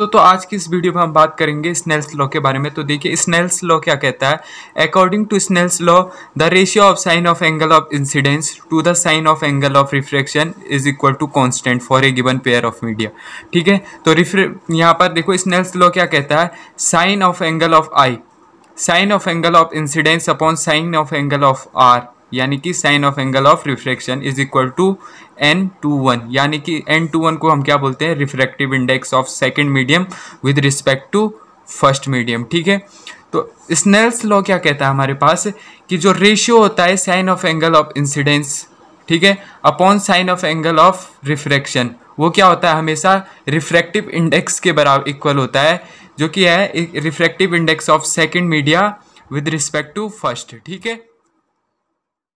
तो तो आज की इस वीडियो में हम बात करेंगे स्नेल्स लॉ के बारे में तो देखिए स्नेल्स लॉ क्या कहता है according to Snell's law the ratio of sine of angle of incidence to the sine of angle of refraction is equal to constant for a given pair of media ठीक है तो रिफ्रे यहाँ पर देखो Snell's law क्या कहता है sine of angle of I sine of angle of incidence upon sine of angle of R यानी कि sine of angle of refraction is equal to N two one यानी कि एन टू वन को हम क्या बोलते हैं refractive index of second medium with respect to first medium ठीक है तो स्नेल्स लॉ क्या कहता है हमारे पास कि जो रेशियो होता है sine of angle of incidence ठीक है upon sine of angle of refraction वो क्या होता है हमेशा रिफ्रैक्टिव इंडेक्स के बराबर इक्वल होता है जो कि है refractive index of second media with respect to first ठीक है